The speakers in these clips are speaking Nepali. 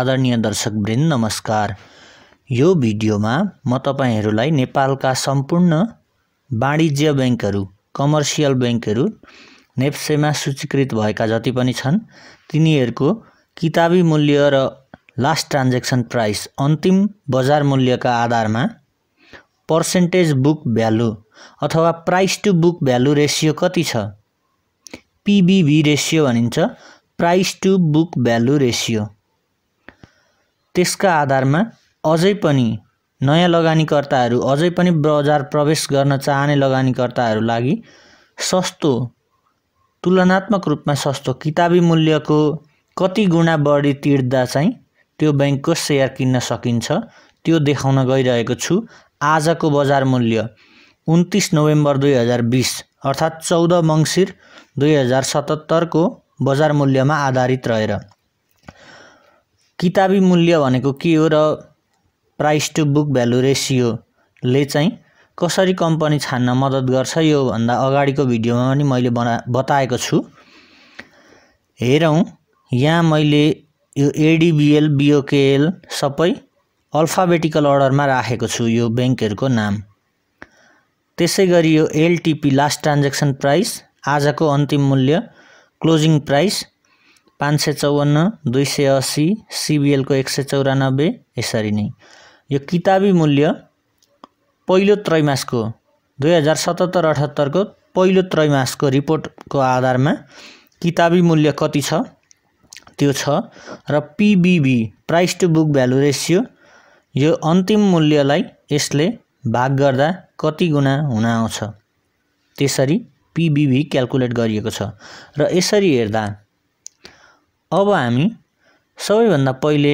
आदरणीय दर्शकवृन्द नमस्कार यो भिडियोमा म तपाईँहरूलाई नेपालका सम्पूर्ण वाणिज्य ब्याङ्कहरू कमर्सियल ब्याङ्कहरू नेप्सेमा सूचीकृत भएका जति पनि छन् तिनीहरूको किताबी मूल्य र लास्ट ट्रान्जेक्सन प्राइस अन्तिम बजार मूल्यका आधारमा पर्सेन्टेज बुक भ्यालु अथवा price to book value ratio कति छ पिबिभी रेसियो भनिन्छ price to book value ratio त्यसका आधारमा अझै पनि नयाँ लगानीकर्ताहरू अझै पनि बजार प्रवेश गर्न चाहने लगानीकर्ताहरू लागि सस्तो तुलनात्मक रूपमा सस्तो किताबी मूल्यको कति गुणा बढी तिर्दा चाहिँ त्यो ब्याङ्कको सेयर किन्न सकिन्छ त्यो देखाउन गइरहेको छु आजको बजार मूल्य उन्तिस नोभेम्बर दुई हजार बिस अर्थात् चौध मङ्सिर दुई हजार सतहत्तरको बजार मूल्यमा आधारित रहेर किताबी मूल्य भनेको के हो र प्राइस टु बुक भ्यालु रेसियोले चाहिँ कसरी कम्पनी छान्न मद्दत गर्छ यो भन्दा अगाडिको भिडियोमा पनि मैले बना बताएको छु हेरौँ यहाँ मैले यो एडिबिएल बिओकेएल सबै अल्फाबेटिकल अर्डरमा राखेको छु यो ब्याङ्कहरूको नाम त्यसै गरी यो एलटिपी लास्ट ट्रान्जेक्सन प्राइस आजको अन्तिम मूल्य क्लोजिङ प्राइस पाँच सय चौवन्न दुई सय असी सिबिएलको एक सय चौरानब्बे यसरी नै यो किताबी मूल्य पहिलो त्रैमासको दुई हजार सतहत्तर अठहत्तरको पहिलो त्रैमासको रिपोर्टको आधारमा किताबी मूल्य कति छ त्यो छ र PBV price to book value ratio यो अन्तिम मूल्यलाई यसले भाग गर्दा कति गुणा हुन आउँछ त्यसरी पिबिबी क्यालकुलेट गरिएको छ र यसरी हेर्दा अब हामी सबैभन्दा पहिले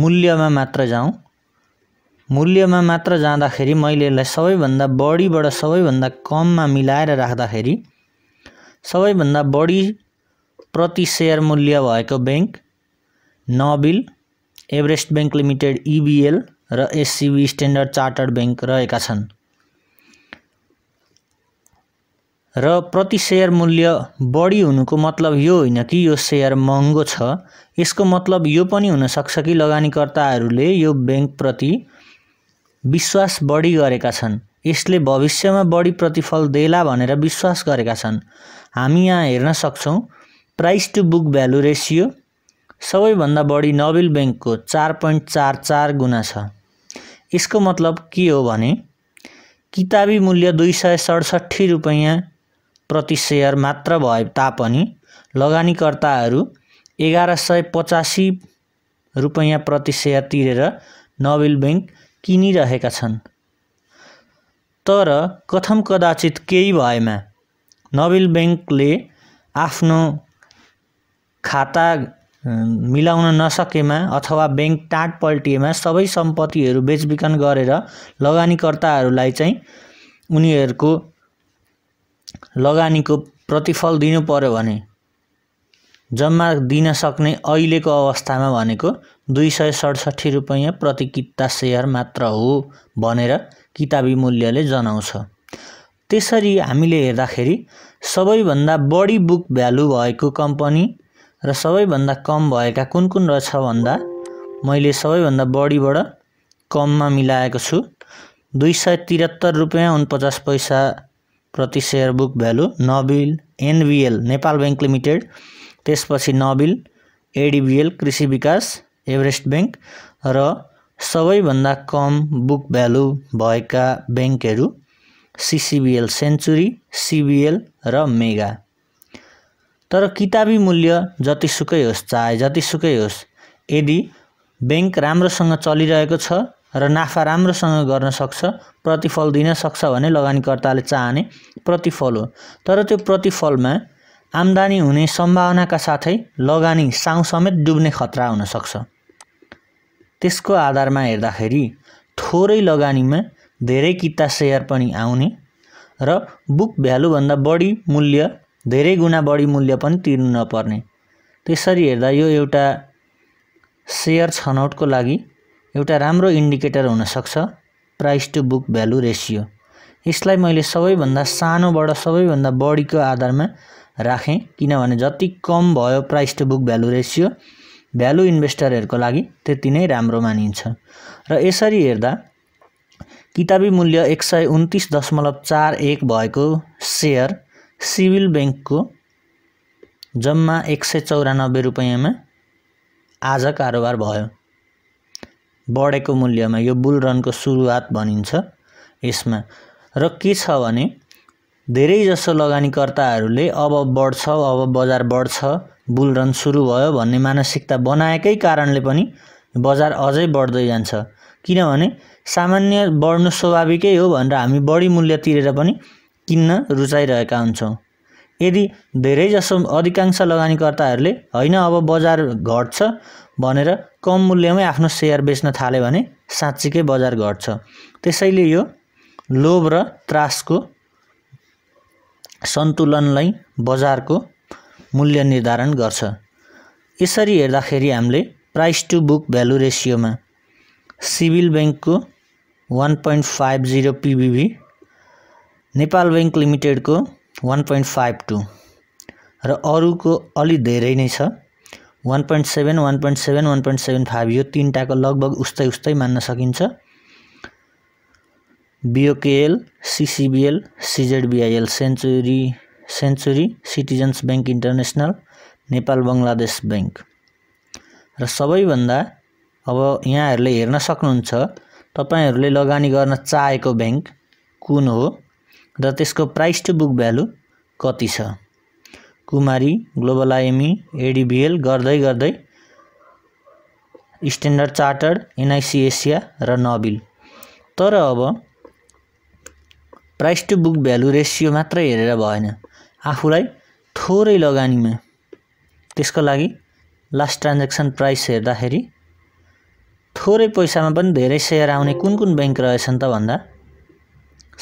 मूल्यमा मात्र जाउँ मूल्यमा मात्र जाँदाखेरि मैले यसलाई सबैभन्दा बढीबाट सबैभन्दा कममा मिलाएर राख्दाखेरि सबैभन्दा बढी प्रति सेयर मूल्य भएको bank Nabil Everest Bank Limited EBL र एससिबी स्ट्यान्डर्ड चार्टर्ड ब्याङ्क रहेका छन् र प्रति सेयर मूल्य बढी हुनुको मतलब यो होइन कि यो सेयर महँगो छ यसको मतलब यो पनि हुनसक्छ कि लगानीकर्ताहरूले यो ब्याङ्कप्रति विश्वास बढी गरेका छन् यसले भविष्यमा बढी प्रतिफल देला भनेर विश्वास गरेका छन् हामी यहाँ हेर्न सक्छौँ price to book value ratio सबैभन्दा बढी नोबेल ब्याङ्कको चार पोइन्ट चार चार गुणा छ यसको मतलब के हो भने किताबी मूल्य दुई सय सडसट्ठी रुपियाँ प्रति सेयर मात्र भए तापनि लगानीकर्ताहरू एघार सय पचासी रुपैयाँ प्रति सेयर तिरेर नोबेल ब्याङ्क किनिरहेका छन् तर कथम कदाचित केही भएमा नोबेल ब्याङ्कले आफ्नो खाता मिलाउन नसकेमा अथवा ब्याङ्क टाँट पल्टिएमा सबै सम्पत्तिहरू बेचबिखन गरेर लगानीकर्ताहरूलाई चाहिँ उनीहरूको लगानीको प्रतिफल दिनु पर्यो भने जम्मा दिन सक्ने अहिलेको अवस्थामा भनेको दुई सय सडसठी रुपियाँ प्रति किता सेयर मात्र हो भनेर किताबी मूल्यले जनाउँछ त्यसरी हामीले हेर्दाखेरि सबैभन्दा बढी बुक भ्यालु भएको कम्पनी र सबैभन्दा कम भएका कुन कुन रहेछ भन्दा मैले सबैभन्दा बढीबाट कममा मिलाएको छु दुई सय त्रिहत्तर रुपियाँ उनपचास पैसा प्रति share book value Nabil NBL Nepal Bank Limited त्यसपछि नबिल एडिबिएल कृषि विकास एभरेस्ट ब्याङ्क र सबैभन्दा कम बुक भ्यालु भएका ब्याङ्कहरू सिसिबिएल सेन्चुरी सिबिएल र मेगा तर किताबी मूल्य जतिसुकै होस् चाहे जतिसुकै होस् यदि ब्याङ्क राम्रोसँग चलिरहेको छ र नाफा राम्रोसँग गर्न सक्छ प्रतिफल दिन सक्छ भने लगानीकर्ताले चाहने प्रतिफल हो तर त्यो प्रतिफलमा आम्दानी हुने सम्भावनाका साथै लगानी साउ समेत डुब्ने खतरा हुनसक्छ त्यसको आधारमा हेर्दाखेरि थोरै लगानीमा धेरै किता सेयर पनि आउने र बुक भ्यालुभन्दा बढी मूल्य धेरै गुणा बढी मूल्य पनि तिर्नु नपर्ने त्यसरी हेर्दा यो एउटा सेयर छनौटको लागि एउटा राम्रो इन्डिकेटर हुनसक्छ price to book value ratio यसलाई मैले सबैभन्दा सानोबाट सबैभन्दा बढीको आधारमा राखेँ किनभने जति कम भयो price to book value ratio value इन्भेस्टरहरूको लागि त्यति नै राम्रो मानिन्छ र यसरी हेर्दा किताबी मूल्य एक सय उन्तिस दशमलव चार एक भएको सेयर सिभिल ब्याङ्कको जम्मा एक सय चौरानब्बे रुपियाँमा आज कारोबार भयो बढेको मूल्यमा यो बुल रनको सुरुवात भनिन्छ यसमा र के छ भने धेरैजसो लगानीकर्ताहरूले अब बढ्छ अब बजार बढ्छ बुल रन सुरु भयो भन्ने मानसिकता बनाएकै कारणले पनि बजार अझै बढ्दै जान्छ किनभने सामान्य बढ्नु स्वाभाविकै हो भनेर हामी बढी मूल्य तिरेर पनि किन्न रुचाइरहेका हुन्छौँ यदि धेरैजसो अधिकांश लगानीकर्ताहरूले होइन अब बजार घट्छ भनेर कम मूल्यमै आफ्नो सेयर बेच्न थाल्यो भने साँच्चीकै बजार घट्छ त्यसैले यो लोभ र त्रासको सन्तुलनलाई बजारको मूल्य निर्धारण गर्छ यसरी हेर्दाखेरि हामीले प्राइस टु बुक भ्यालु रेसियोमा सिभिल ब्याङ्कको one point five zero PBV Nepal Bank लिमिटेडको वान पोइन्ट फाइभ टू र अरूको अलि धेरै नै छ one point seven one point seven one point seven five यो तिनवटाको लगभग उस्तै उस्तै मान्न सकिन्छ BOKL CCBL CZBIL Century Century Citizens Bank International Nepal Bangladesh Bank र सबैभन्दा अब यहाँहरूले हेर्न सक्नुहुन्छ तपाईँहरूले लगानी गर्न चाहेको ब्याङ्क कुन हो र त्यसको प्राइस टु बुक भ्यालु कति छ कुमारी ग्लोबल आइएमई एडिबिएल गर्दै गर्दै स्ट्यान्डर्ड चार्टर्ड एनआइसी एसिया र नबिल तर अब price to book value ratio मात्रै हेरेर भएन आफूलाई थोरै लगानीमा त्यसको लागि लास्ट ट्रान्जेक्सन प्राइस हेर्दाखेरि थोरै पैसामा पनि धेरै सेयर आउने कुन कुन ब्याङ्क रहेछन् त भन्दा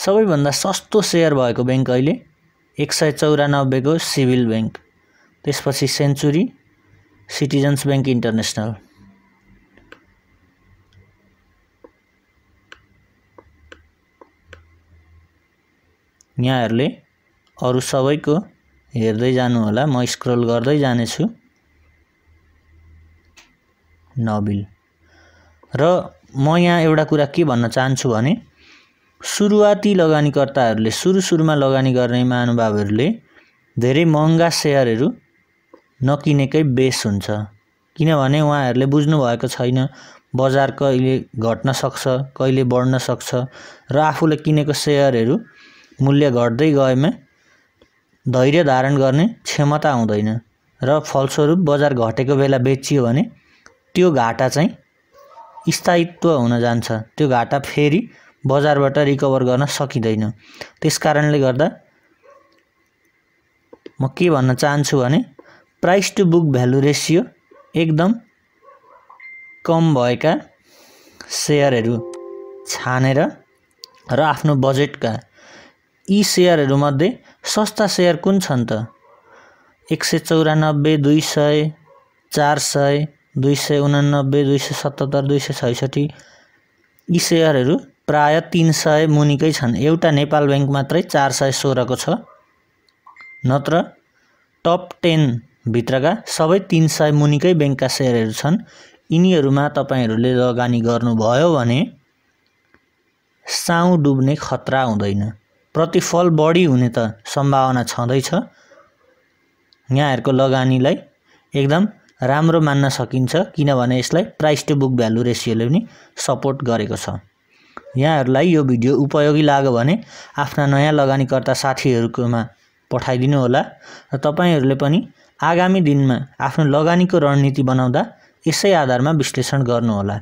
सबैभन्दा सस्तो सेयर भएको ब्याङ्क अहिले एक सय चौरानब्बेको सिभिल ब्याङ्क त्यसपछि सेन्चुरी सिटिजन्स ब्याङ्क इन्टरनेसनल यहाँहरूले अरू सबैको हेर्दै जानुहोला म स्क्रोल गर्दै जानेछु नबिल र म यहाँ एउटा कुरा के भन्न चाहन्छु भने सुरुवाती लगानीकर्ताहरूले सुरु सुरुमा लगानी गर्ने महानुभावहरूले धेरै महँगा सेयरहरू नकिनेकै बेस हुन्छ किनभने उहाँहरूले बुझ्नुभएको छैन बजार कहिले घट्न सक्छ कहिले बढ्न सक्छ र आफूले किनेको सेयरहरू मूल्य घट्दै गएमा धैर्य धारण गर्ने क्षमता हुँदैन र फलस्वरूप बजार घटेको बेला बेचियो भने त्यो घाटा चाहिँ स्थायित्व हुन जान्छ त्यो घाटा फेरि बजारबाट रिकभर गर्न सकिँदैन त्यस कारणले गर्दा म के भन्न चाहन्छु भने price to book value ratio एकदम कम भएका सेयरहरू छानेर र आफ्नो बजेटका यी सेयरहरूमध्ये सस्ता सेयर कुन छन् त एक सय चौरानब्बे दुई सय चार सय दुई सय उनानब्बे दुई सय सतहत्तर दुई सय छैसठी यी सेयरहरू प्राय तिन सय मुनिकै छन् एउटा नेपाल ब्याङ्क मात्रै चार सय सोह्रको छ नत्र टप टेनभित्रका सबै तिन सय मुनिकै ब्याङ्कका सेयरहरू छन् यिनीहरूमा तपाईँहरूले लगानी गर्नुभयो भने साउ डुब्ने खतरा हुँदैन प्रतिफल बढी हुने त सम्भावना छँदैछ यहाँहरूको लगानीलाई एकदम राम्रो मान्न सकिन्छ किनभने यसलाई प्राइस टु बुक भ्यालु रेसियोले पनि सपोर्ट गरेको छ यहाँहरूलाई यो भिडियो उपयोगी लाग्यो भने आफ्ना नयाँ लगानीकर्ता साथीहरूकोमा पठाइदिनु होला र तपाईँहरूले पनि आगामी दिनमा आफ्नो लगानीको रणनीति बनाउँदा यसै आधारमा विश्लेषण गर्नुहोला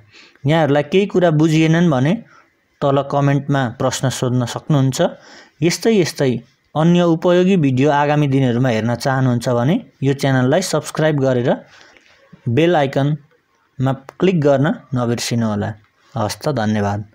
यहाँहरूलाई केही कुरा बुझिएनन् भने तल कमेन्टमा प्रश्न सोध्न सक्नुहुन्छ यस्तै यस्तै अन्य उपयोगी भिडियो आगामी दिनहरूमा हेर्न चाहनुहुन्छ भने यो च्यानललाई सब्सक्राइब गरेर बेल आइकनमा क्लिक गर्न नबिर्सिनुहोला हस् त धन्यवाद